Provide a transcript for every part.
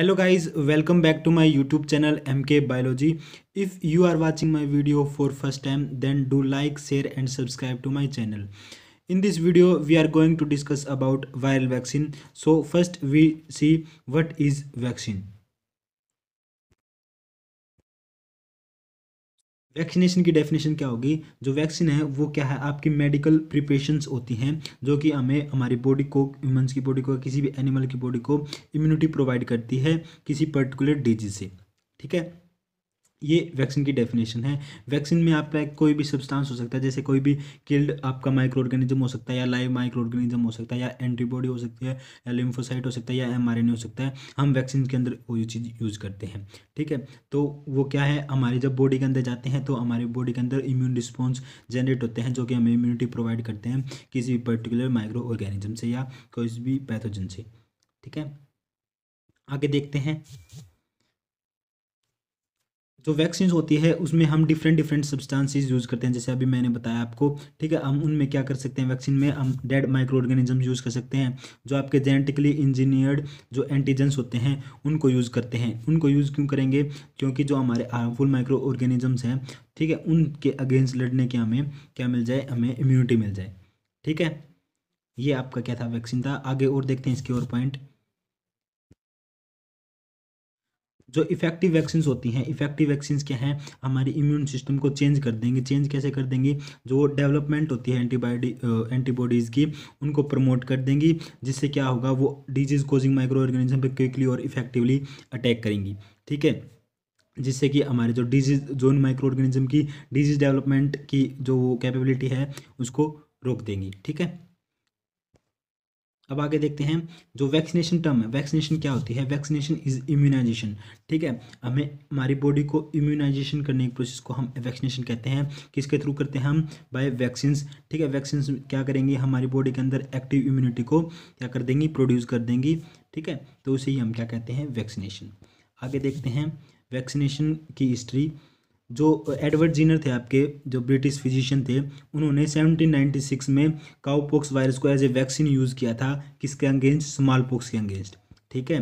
hello guys welcome back to my youtube channel mk biology if you are watching my video for first time then do like share and subscribe to my channel in this video we are going to discuss about viral vaccine so first we see what is vaccine vaccination की definition क्या होगी जो vaccine है वो क्या है आपकी medical preparations होती हैं जो कि हमें हमारी बॉडी को ह्यूमन्स की बॉडी को किसी भी एनिमल की बॉडी को इम्यूनिटी प्रोवाइड करती है किसी पर्टिकुलर डिजीज से ठीक है ये वैक्सीन की डेफिनेशन है वैक्सीन में आपका कोई भी सब्सटेंस हो सकता है जैसे कोई भी किल्ड आपका माइक्रो ऑर्गेनिज्म हो सकता है या लाइव माइक्रो ऑर्गेनिज्म हो सकता है या एंटीबॉडी हो सकती है या लिम्फोसाइट हो सकता है या एम हो सकता है हम वैक्सीन के अंदर वो चीज़ यूज़ करते हैं ठीक है तो वो क्या है हमारे जब बॉडी के अंदर जाते हैं तो हमारे बॉडी के अंदर इम्यून रिस्पॉन्स जनरेट होते हैं जो कि हमें इम्यूनिटी प्रोवाइड करते हैं किसी भी पर्टिकुलर माइक्रो ऑर्गेनिज्म से या कोई भी पैथोजन से ठीक है आगे देखते हैं जो वैक्सीन होती है उसमें हम डिफरेंट डिफरेंट सब्सटेंसेस यूज़ करते हैं जैसे अभी मैंने बताया आपको ठीक है हम उनमें क्या कर सकते हैं वैक्सीन में हम डेड माइक्रो ऑर्गेनिज्म यूज़ कर सकते हैं जो आपके जेनेटिकली इंजीनियर्ड जो एंटीजेंस होते हैं उनको यूज़ करते हैं उनको यूज़ क्यों करेंगे क्योंकि जो हमारे हार्मफुल माइक्रो ऑर्गेनिजम्स हैं ठीक है उनके अगेंस्ट लड़ने के हमें क्या मिल जाए हमें इम्यूनिटी मिल जाए ठीक है ये आपका क्या था वैक्सीन था आगे और देखते हैं इसके और पॉइंट जो इफेक्टिव वैक्सीन्स होती हैं इफेक्टिव वैक्सीन्स क्या हैं हमारी इम्यून सिस्टम को चेंज कर देंगे चेंज कैसे कर देंगी जो डेवलपमेंट होती है एंटीबायोडी एंटीबॉडीज़ की उनको प्रमोट कर देंगी जिससे क्या होगा वो डिजीज़ कोजिंग माइक्रो ऑर्गेनिज्म पर क्विकली और इफेक्टिवली अटैक करेंगी ठीक है जिससे कि हमारे जो डिजीज जो माइक्रो ऑर्गेनिज्म की डिजीज डेवलपमेंट की जो कैपेबिलिटी है उसको रोक देंगी ठीक है अब आगे देखते हैं जो वैक्सीनेशन टर्म है वैक्सीनेशन क्या होती है वैक्सीनेशन इज इम्यूनाइजेशन ठीक है हमें हमारी बॉडी को इम्यूनाइजेशन करने की प्रोसेस को हम वैक्सीनेशन कहते हैं किसके थ्रू करते हैं हम बाय वैक्सीन ठीक है वैक्सीन क्या करेंगे हमारी बॉडी के अंदर एक्टिव इम्यूनिटी को क्या कर देंगी प्रोड्यूस कर देंगी ठीक है तो उसे ही हम क्या कहते हैं वैक्सीनेशन आगे देखते हैं वैक्सीनेशन की हिस्ट्री जो एडवर्ड जीनर थे आपके जो ब्रिटिश फिजिशियन थे उन्होंने 1796 में काउपोक्स वायरस को एज ए वैक्सीन यूज़ किया था किसके अगेंस्ट स्मॉल पोक्स के अगेंस्ट ठीक है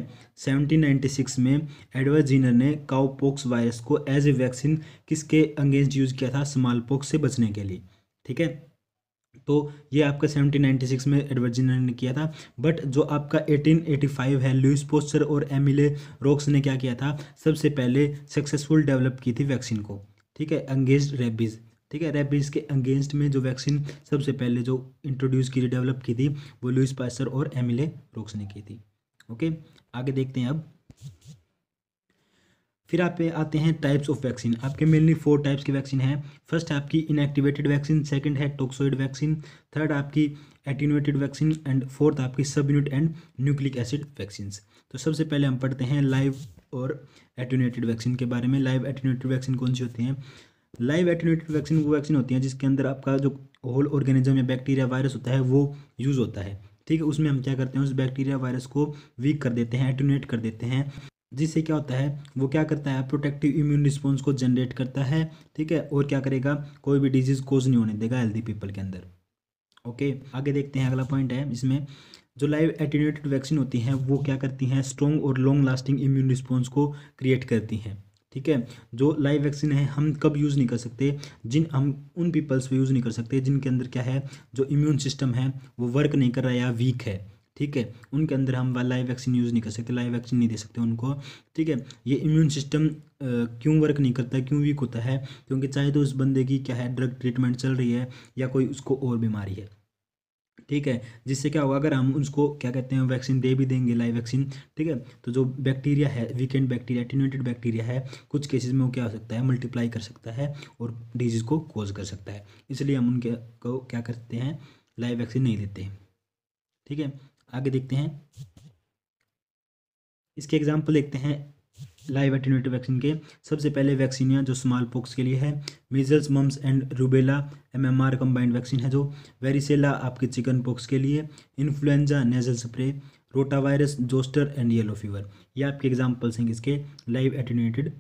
1796 में एडवर्ड जीनर ने काउपोक्स वायरस को एज ए वैक्सीन किसके अगेंस्ट यूज़ किया था स्मॉल पोक्स से बचने के लिए ठीक है तो ये आपका 1796 में एडवर्जिनर ने किया था बट जो आपका 1885 है लुइस पोस्टर और एमिले रॉक्स ने क्या किया था सबसे पहले सक्सेसफुल डेवलप की थी वैक्सीन को ठीक है अंगेज रेबीज़ ठीक है रेबीज के अंगेंस्ट में जो वैक्सीन सबसे पहले जो इंट्रोड्यूस की थी डेवलप की थी वो लुइस पास्टर और एमिले रोक्स ने की थी ओके आगे देखते हैं अब फिर आप पे आते हैं टाइप्स ऑफ वैक्सीन आपके मेनली फोर टाइप्स की वैक्सीन है फर्स्ट आपकी इनएक्टिवेटेड वैक्सीन सेकंड है टोक्सोइड वैक्सीन थर्ड आपकी एटीनोटेड वैक्सीन एंड फोर्थ आपकी subunit and nucleic acid vaccine तो सबसे पहले हम पढ़ते हैं लाइव और एटीनोटेड वैक्सीन के बारे में लाइव एटीनोटेड वैक्सीन कौन सी होती है लाइव एटीनोटेड वैक्सीन वो वैक्सीन होती है जिसके अंदर आपका जो होल ऑर्गेनिज्म या बैक्टीरिया वायरस होता है वो यूज़ होता है ठीक है उसमें हम क्या करते हैं उस बैक्टीरिया वायरस को वीक कर देते हैं एटोनेट कर देते हैं जिससे क्या होता है वो क्या करता है प्रोटेक्टिव इम्यून रिस्पॉन्स को जनरेट करता है ठीक है और क्या करेगा कोई भी डिजीज़ कोज नहीं होने देगा हेल्दी पीपल के अंदर ओके आगे देखते हैं अगला पॉइंट है इसमें जो लाइव एटीनेटेड वैक्सीन होती हैं वो क्या करती हैं स्ट्रॉन्ग और लॉन्ग लास्टिंग इम्यून रिस्पॉन्स को क्रिएट करती हैं ठीक है जो लाइव वैक्सीन है हम कब यूज़ नहीं कर सकते जिन हम उन पीपल्स पर यूज़ नहीं कर सकते जिनके अंदर क्या है जो इम्यून सिस्टम है वो वर्क नहीं कर रहा है या वीक है ठीक है उनके अंदर हम लाइव वैक्सीन यूज़ नहीं कर सकते लाइव वैक्सीन नहीं दे सकते उनको ठीक है ये इम्यून सिस्टम क्यों वर्क नहीं करता क्यों वीक होता है क्योंकि चाहे तो उस बंदे की क्या है ड्रग ट्रीटमेंट चल रही है या कोई उसको और बीमारी है ठीक है जिससे क्या होगा अगर हम उसको क्या कहते हैं वैक्सीन दे भी देंगे लाइव वैक्सीन ठीक है तो जो बैक्टीरिया है वीकेंड बैक्टीरिया एटीनेटेड बैक्टीरिया है कुछ केसेस में वो क्या हो सकता है मल्टीप्लाई कर सकता है और डिजीज़ को कोज कर सकता है इसलिए हम उनके को क्या करते हैं लाइव वैक्सीन नहीं देते ठीक है आगे देखते हैं इसके एग्जाम्पल देखते हैं लाइव एटेनेटिव वैक्सीन के सबसे पहले वैक्सीन जो स्मॉल पॉक्स के लिए है measles mumps and rubella M M R combined vaccine है जो वेरिसेला आपके चिकन पॉक्स के लिए influenza nasal spray rota virus zoster and yellow fever ये आपके एग्जाम्पल्स हैं इसके लाइव एटीनेटेड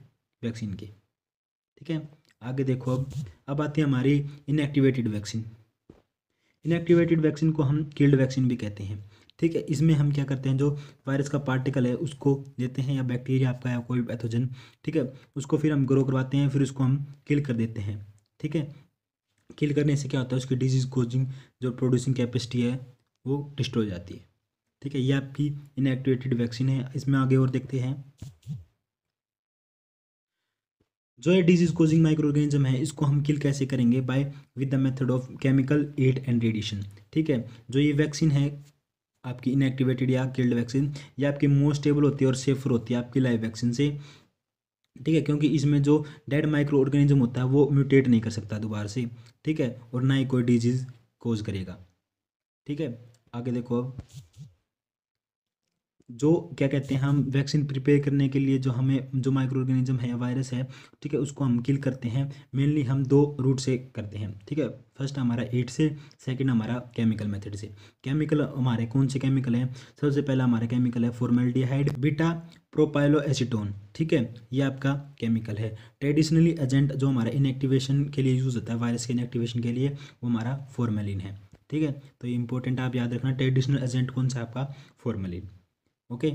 वैक्सीन के ठीक है आगे देखो अब अब आती है हमारी इनएक्टिवेटेड वैक्सीन इनएक्टिवेटेड वैक्सीन को हम किल्ड वैक्सीन भी कहते हैं ठीक है इसमें हम क्या करते हैं जो वायरस का पार्टिकल है उसको देते हैं या बैक्टीरिया आपका या कोई पैथोजन ठीक है उसको फिर हम ग्रो करवाते हैं फिर उसको हम किल कर देते हैं ठीक है किल करने से क्या होता है उसकी डिजीज़ कोजिंग जो प्रोड्यूसिंग कैपेसिटी है वो डिस्ट्रॉय हो जाती है ठीक है ये आपकी इनएक्टिवेटेड वैक्सीन है इसमें आगे और देखते हैं जो ये डिजीज कोजिंग माइक्रो ऑर्गेनिज्म है इसको हम किल कैसे करेंगे by with the method of chemical aid and radiation ठीक है जो ये वैक्सीन है आपकी इनएक्टिवेटेड या किल्ड वैक्सीन या आपकी मोस्ट स्टेबल होती है और सेफर होती है आपकी लाइव वैक्सीन से ठीक है क्योंकि इसमें जो डेड माइक्रो ऑर्गेनिज्म होता है वो म्यूटेट नहीं कर सकता दोबारा से ठीक है और ना ही कोई डिजीज़ कोज करेगा ठीक है आगे देखो अब जो क्या कहते हैं हम वैक्सीन प्रिपेयर करने के लिए जो हमें जो माइक्रो ऑर्गेनिज्म है वायरस है ठीक है उसको हम किल करते हैं मेनली हम दो रूट से करते हैं ठीक है फर्स्ट हमारा एट से सेकंड हमारा केमिकल मेथड से केमिकल हमारे कौन से केमिकल हैं सबसे पहला हमारा केमिकल है फॉर्मेल्टीहाइड बीटा प्रोपाइलो एसिटोन ठीक है ये आपका केमिकल है ट्रेडिशनली एजेंट जो हमारा इनएक्टिवेशन के लिए यूज़ होता है वायरस के इनएक्टिवेशन के लिए वो हमारा फॉर्मेलिन है ठीक है तो ये इंपॉर्टेंट आप याद रखना ट्रेडिशनल एजेंट कौन सा आपका फॉर्मेलिन ओके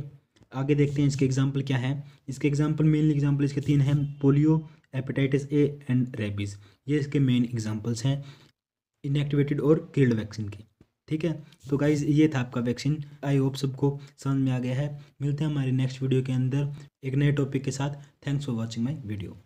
आगे देखते हैं इसके एग्जाम्पल क्या है इसके एग्जाम्पल मेन एग्जाम्पल इसके तीन हैं polio hepatitis A and rabies ये इसके मेन एग्जाम्पल्स हैं इनएक्टिवेटेड और किल्ड वैक्सीन के ठीक है तो गाइज ये था आपका वैक्सीन आई होप सबको समझ में आ गया है मिलते हैं हमारे नेक्स्ट वीडियो के अंदर एक नए टॉपिक के साथ thanks for watching my video